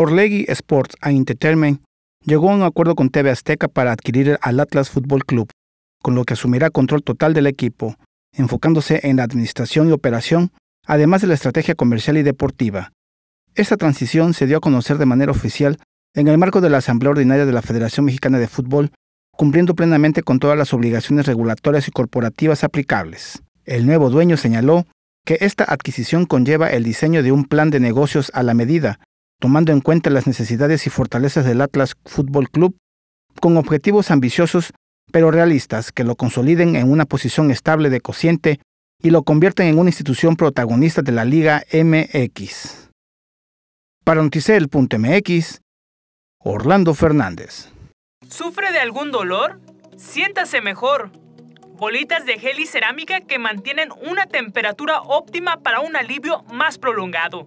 Orlegi Sports and Entertainment llegó a un acuerdo con TV Azteca para adquirir al Atlas Fútbol Club, con lo que asumirá control total del equipo, enfocándose en la administración y operación, además de la estrategia comercial y deportiva. Esta transición se dio a conocer de manera oficial en el marco de la Asamblea Ordinaria de la Federación Mexicana de Fútbol, cumpliendo plenamente con todas las obligaciones regulatorias y corporativas aplicables. El nuevo dueño señaló que esta adquisición conlleva el diseño de un plan de negocios a la medida, tomando en cuenta las necesidades y fortalezas del Atlas Fútbol Club, con objetivos ambiciosos pero realistas que lo consoliden en una posición estable de cociente y lo convierten en una institución protagonista de la Liga MX. Para MX Orlando Fernández. ¿Sufre de algún dolor? Siéntase mejor. Bolitas de gel y cerámica que mantienen una temperatura óptima para un alivio más prolongado